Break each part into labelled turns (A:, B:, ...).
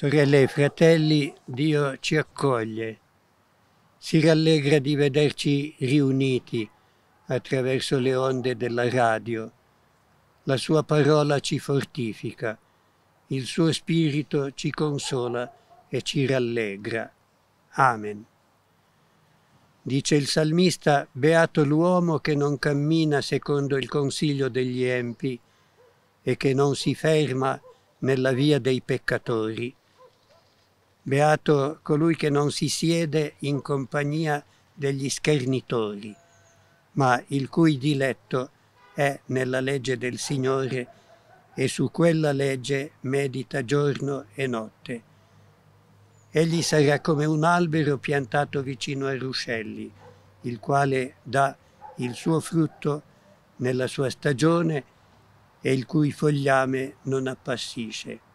A: Sorelle e fratelli, Dio ci accoglie, si rallegra di vederci riuniti attraverso le onde della radio. La sua parola ci fortifica, il suo spirito ci consola e ci rallegra. Amen. Dice il salmista, beato l'uomo che non cammina secondo il consiglio degli empi e che non si ferma nella via dei peccatori Beato colui che non si siede in compagnia degli schernitori, ma il cui diletto è nella legge del Signore e su quella legge medita giorno e notte. Egli sarà come un albero piantato vicino ai ruscelli, il quale dà il suo frutto nella sua stagione e il cui fogliame non appassisce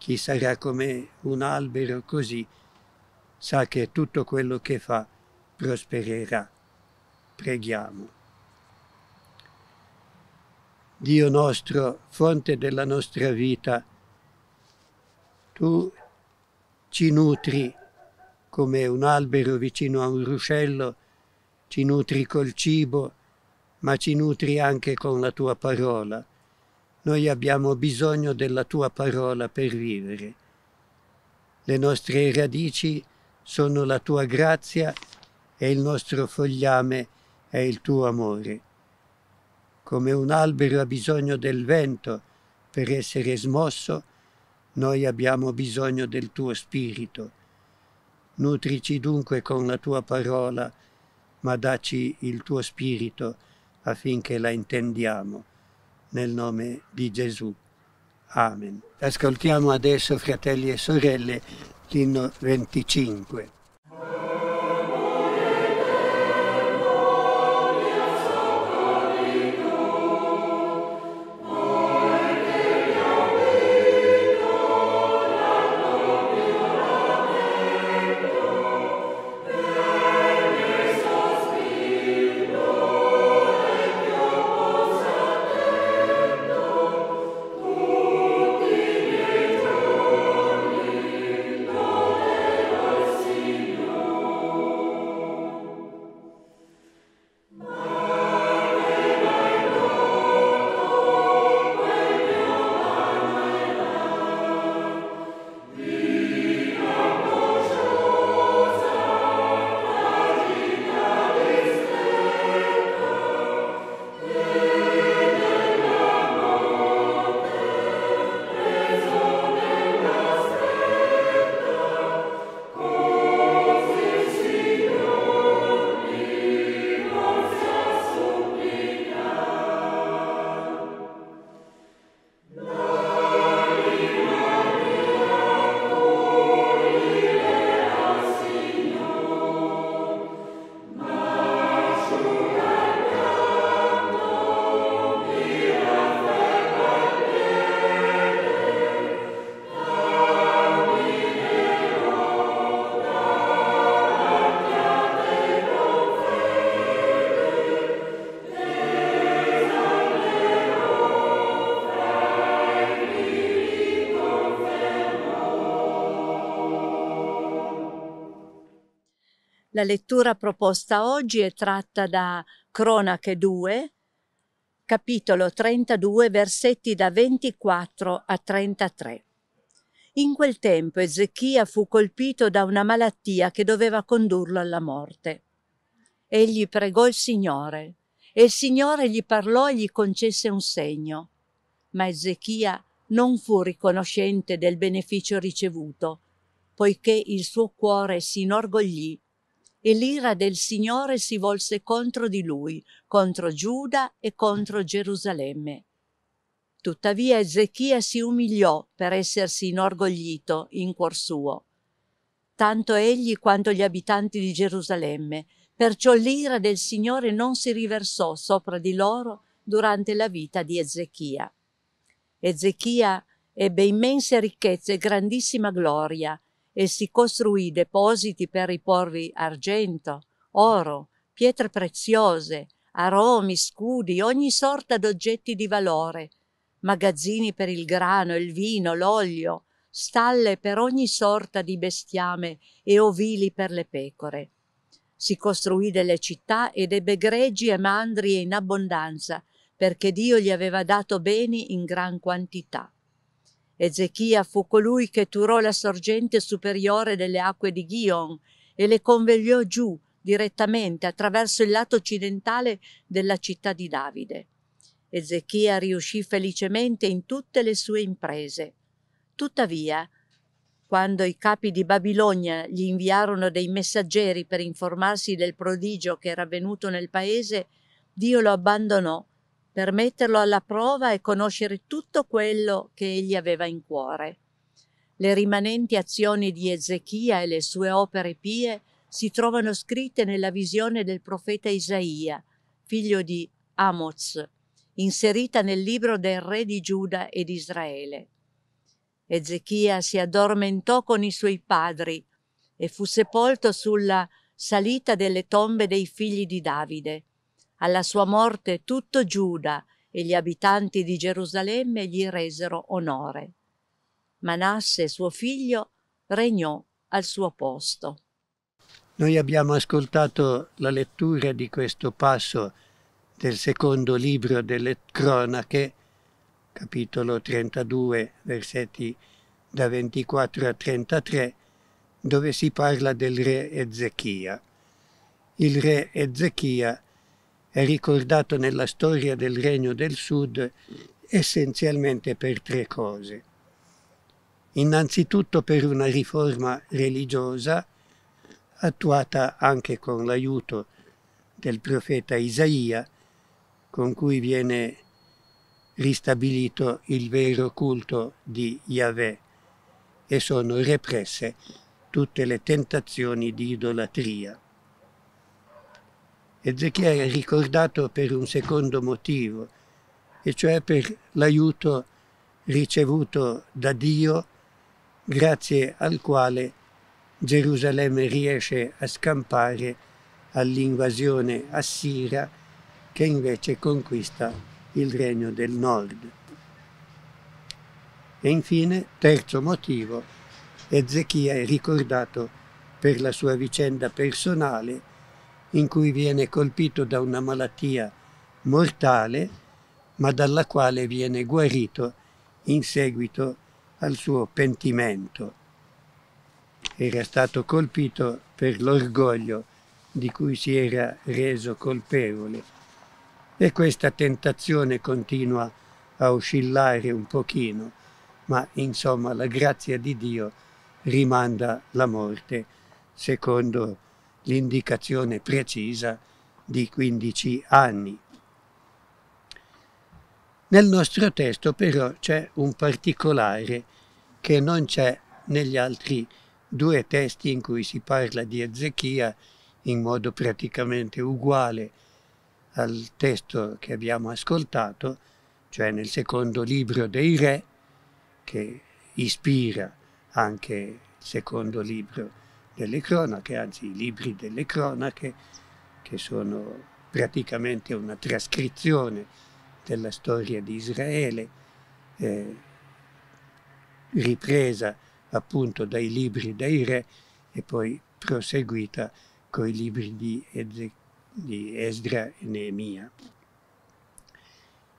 A: chi sarà come un albero così, sa che tutto quello che fa prospererà. Preghiamo. Dio nostro, fonte della nostra vita, tu ci nutri come un albero vicino a un ruscello, ci nutri col cibo, ma ci nutri anche con la tua parola noi abbiamo bisogno della tua parola per vivere. Le nostre radici sono la tua grazia e il nostro fogliame è il tuo amore. Come un albero ha bisogno del vento per essere smosso, noi abbiamo bisogno del tuo spirito. Nutrici dunque con la tua parola, ma daci il tuo spirito affinché la intendiamo nel nome di Gesù. Amen. Ascoltiamo adesso, fratelli e sorelle, l'inno 25.
B: La lettura proposta oggi è tratta da Cronache 2, capitolo 32, versetti da 24 a 33. In quel tempo Ezechia fu colpito da una malattia che doveva condurlo alla morte. Egli pregò il Signore e il Signore gli parlò e gli concesse un segno. Ma Ezechia non fu riconoscente del beneficio ricevuto, poiché il suo cuore si inorgoglì e l'ira del Signore si volse contro di lui, contro Giuda e contro Gerusalemme. Tuttavia Ezechia si umiliò per essersi inorgoglito in cuor suo, tanto egli quanto gli abitanti di Gerusalemme, perciò l'ira del Signore non si riversò sopra di loro durante la vita di Ezechia. Ezechia ebbe immense ricchezze e grandissima gloria, e si costruì depositi per riporvi argento, oro, pietre preziose, aromi, scudi, ogni sorta d'oggetti di valore, magazzini per il grano, il vino, l'olio, stalle per ogni sorta di bestiame e ovili per le pecore. Si costruì delle città ed ebbe greggi e mandrie in abbondanza, perché Dio gli aveva dato beni in gran quantità. Ezechia fu colui che turò la sorgente superiore delle acque di Ghion e le convegliò giù direttamente attraverso il lato occidentale della città di Davide. Ezechia riuscì felicemente in tutte le sue imprese. Tuttavia, quando i capi di Babilonia gli inviarono dei messaggeri per informarsi del prodigio che era avvenuto nel paese, Dio lo abbandonò per metterlo alla prova e conoscere tutto quello che egli aveva in cuore. Le rimanenti azioni di Ezechia e le sue opere pie si trovano scritte nella visione del profeta Isaia, figlio di Amoz, inserita nel libro del re di Giuda e di Israele. Ezechia si addormentò con i suoi padri e fu sepolto sulla salita delle tombe dei figli di Davide. Alla sua morte tutto Giuda e gli abitanti di Gerusalemme gli resero onore. Manasse, suo figlio, regnò al suo posto.
A: Noi abbiamo ascoltato la lettura di questo passo del secondo libro delle cronache, capitolo 32, versetti da 24 a 33, dove si parla del re Ezechia. Il re Ezechia è ricordato nella storia del Regno del Sud essenzialmente per tre cose. Innanzitutto per una riforma religiosa attuata anche con l'aiuto del profeta Isaia, con cui viene ristabilito il vero culto di Yahweh e sono represse tutte le tentazioni di idolatria. Ezechia è ricordato per un secondo motivo, e cioè per l'aiuto ricevuto da Dio, grazie al quale Gerusalemme riesce a scampare all'invasione assira che invece conquista il regno del nord. E infine, terzo motivo, Ezechia è ricordato per la sua vicenda personale in cui viene colpito da una malattia mortale, ma dalla quale viene guarito in seguito al suo pentimento. Era stato colpito per l'orgoglio di cui si era reso colpevole e questa tentazione continua a oscillare un pochino, ma insomma la grazia di Dio rimanda la morte, secondo l'indicazione precisa di 15 anni. Nel nostro testo però c'è un particolare che non c'è negli altri due testi in cui si parla di Ezechia in modo praticamente uguale al testo che abbiamo ascoltato, cioè nel secondo libro dei re, che ispira anche il secondo libro delle cronache, anzi i libri delle cronache, che sono praticamente una trascrizione della storia di Israele, eh, ripresa appunto dai libri dei re e poi proseguita con i libri di, Eze, di Esdra e Neemia.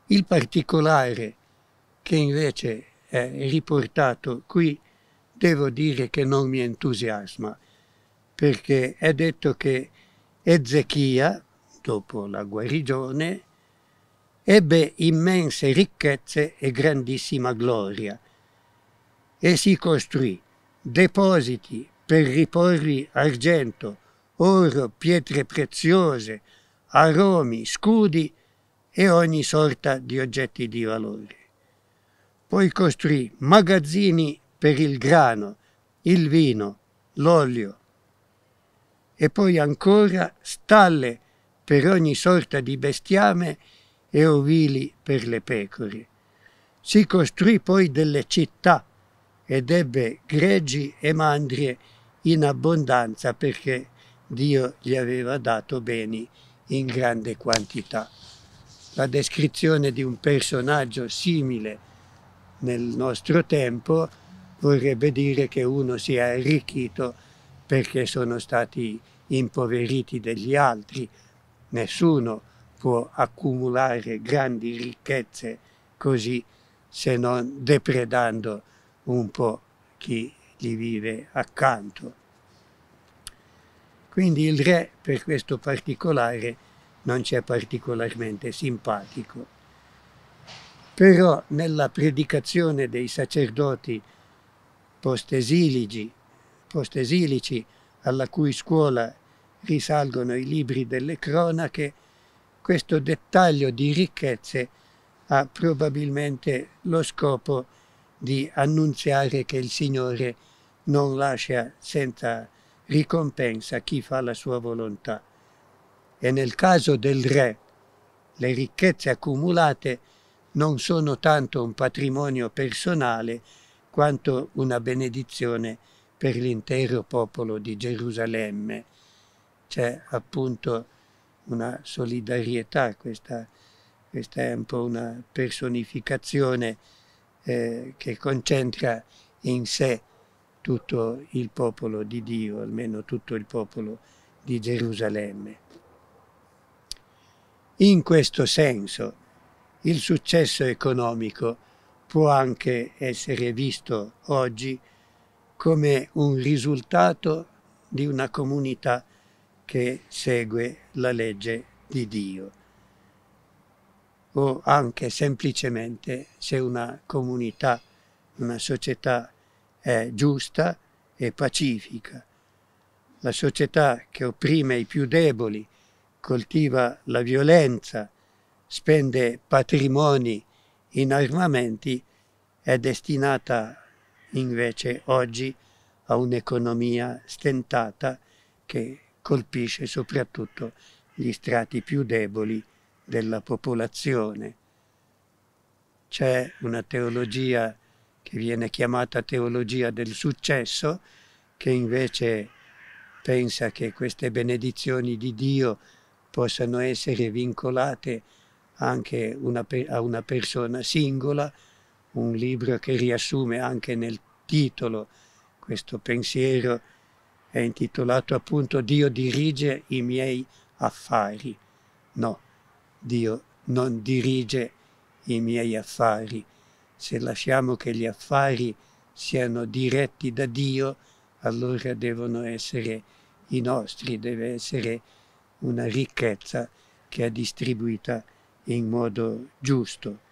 A: Il particolare che invece è riportato qui devo dire che non mi entusiasma, perché è detto che Ezechia, dopo la guarigione, ebbe immense ricchezze e grandissima gloria e si costruì depositi per riporri argento, oro, pietre preziose, aromi, scudi e ogni sorta di oggetti di valore. Poi costruì magazzini per il grano, il vino, l'olio, e poi ancora stalle per ogni sorta di bestiame e ovili per le pecore. Si costruì poi delle città ed ebbe greggi e mandrie in abbondanza perché Dio gli aveva dato beni in grande quantità. La descrizione di un personaggio simile nel nostro tempo vorrebbe dire che uno si è arricchito perché sono stati impoveriti degli altri. Nessuno può accumulare grandi ricchezze così se non depredando un po' chi gli vive accanto. Quindi il re per questo particolare non ci è particolarmente simpatico. Però nella predicazione dei sacerdoti post-esiligi postesilici, alla cui scuola risalgono i libri delle cronache, questo dettaglio di ricchezze ha probabilmente lo scopo di annunziare che il Signore non lascia senza ricompensa chi fa la sua volontà. E nel caso del re, le ricchezze accumulate non sono tanto un patrimonio personale quanto una benedizione per l'intero popolo di Gerusalemme. C'è appunto una solidarietà, questa, questa è un po' una personificazione eh, che concentra in sé tutto il popolo di Dio, almeno tutto il popolo di Gerusalemme. In questo senso il successo economico può anche essere visto oggi come un risultato di una comunità che segue la legge di Dio o anche semplicemente se una comunità, una società è giusta e pacifica. La società che opprime i più deboli, coltiva la violenza, spende patrimoni in armamenti, è destinata invece oggi a un'economia stentata che colpisce soprattutto gli strati più deboli della popolazione. C'è una teologia che viene chiamata teologia del successo, che invece pensa che queste benedizioni di Dio possano essere vincolate anche una, a una persona singola un libro che riassume anche nel titolo questo pensiero, è intitolato appunto Dio dirige i miei affari. No, Dio non dirige i miei affari. Se lasciamo che gli affari siano diretti da Dio, allora devono essere i nostri, deve essere una ricchezza che è distribuita in modo giusto.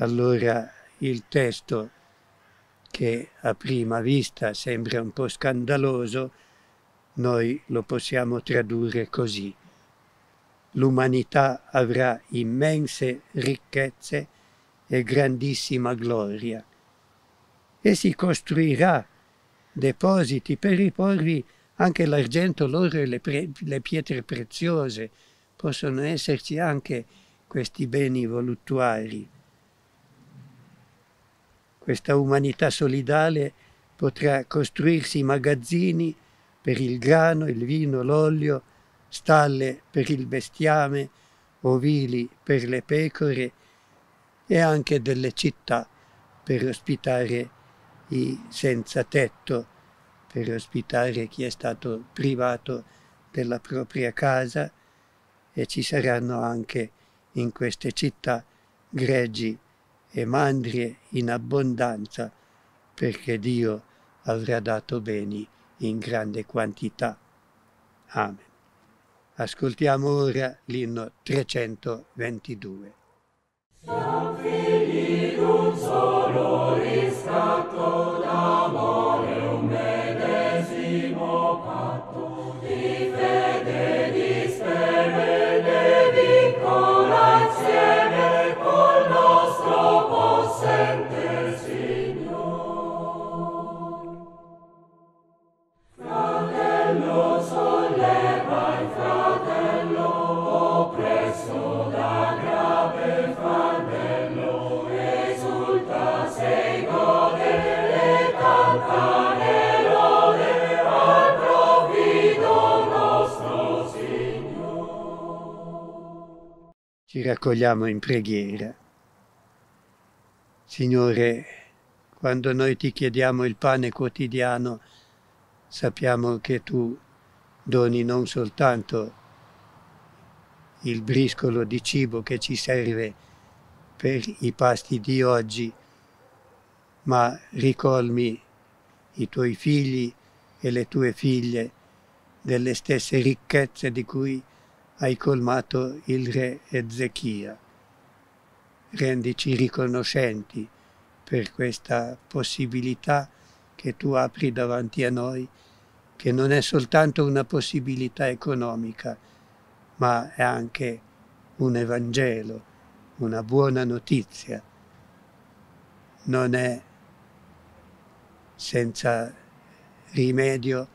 A: Allora il testo che a prima vista sembra un po' scandaloso, noi lo possiamo tradurre così. L'umanità avrà immense ricchezze e grandissima gloria e si costruirà depositi per riporvi anche l'argento, l'oro e le, le, pietre preziose. Possono esserci anche questi beni voluttuari. Questa umanità solidale potrà costruirsi magazzini per il grano, il vino, l'olio, stalle per il bestiame, ovili per le pecore e anche delle città per ospitare i senza tetto, per ospitare chi è stato privato della propria casa e ci saranno anche in queste città greggi e mandrie in abbondanza, perché Dio avrà dato beni in grande quantità. Amen. Ascoltiamo ora l'inno 322.
C: San Fili,
A: accogliamo in preghiera. Signore, quando noi ti chiediamo il pane quotidiano, sappiamo che tu doni non soltanto il briscolo di cibo che ci serve per i pasti di oggi, ma ricolmi i tuoi figli e le tue figlie delle stesse ricchezze di cui hai colmato il re Ezechia. Rendici riconoscenti per questa possibilità che tu apri davanti a noi, che non è soltanto una possibilità economica, ma è anche un Evangelo, una buona notizia. Non è senza rimedio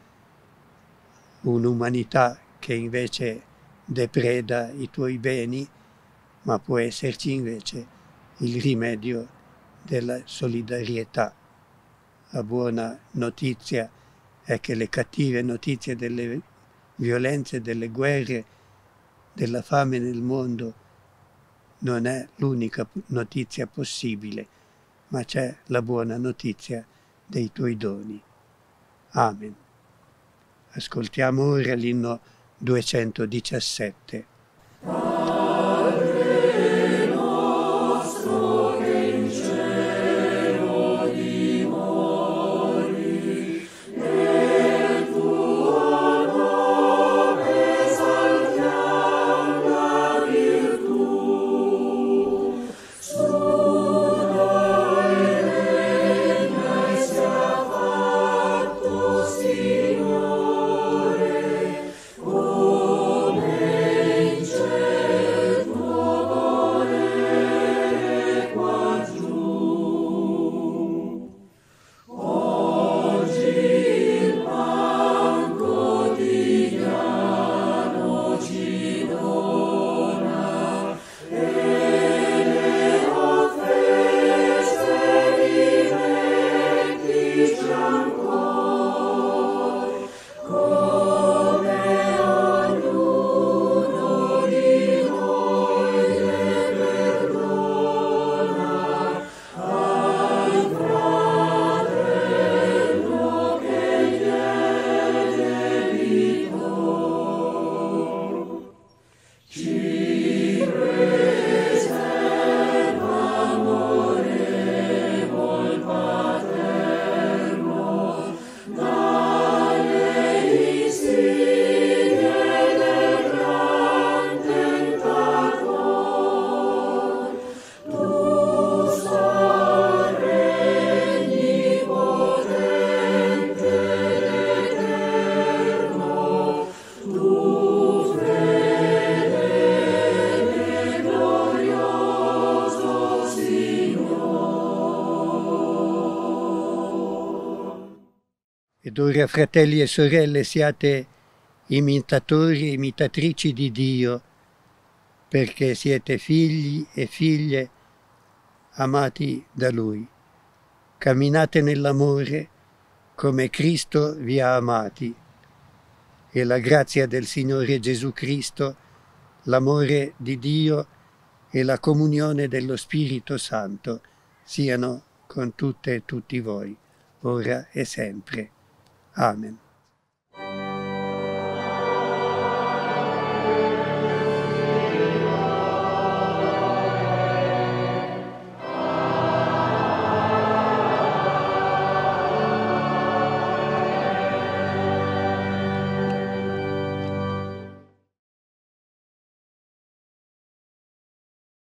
A: un'umanità che invece è depreda i tuoi beni, ma può esserci invece il rimedio della solidarietà. La buona notizia è che le cattive notizie delle violenze, delle guerre, della fame nel mondo non è l'unica notizia possibile, ma c'è la buona notizia dei tuoi doni. Amen. Ascoltiamo ora l'inno 217. Allora fratelli e sorelle siate imitatori e imitatrici di Dio perché siete figli e figlie amati da Lui. Camminate nell'amore come Cristo vi ha amati e la grazia del Signore Gesù Cristo, l'amore di Dio e la comunione dello Spirito Santo siano con tutte e tutti voi, ora e sempre. آمين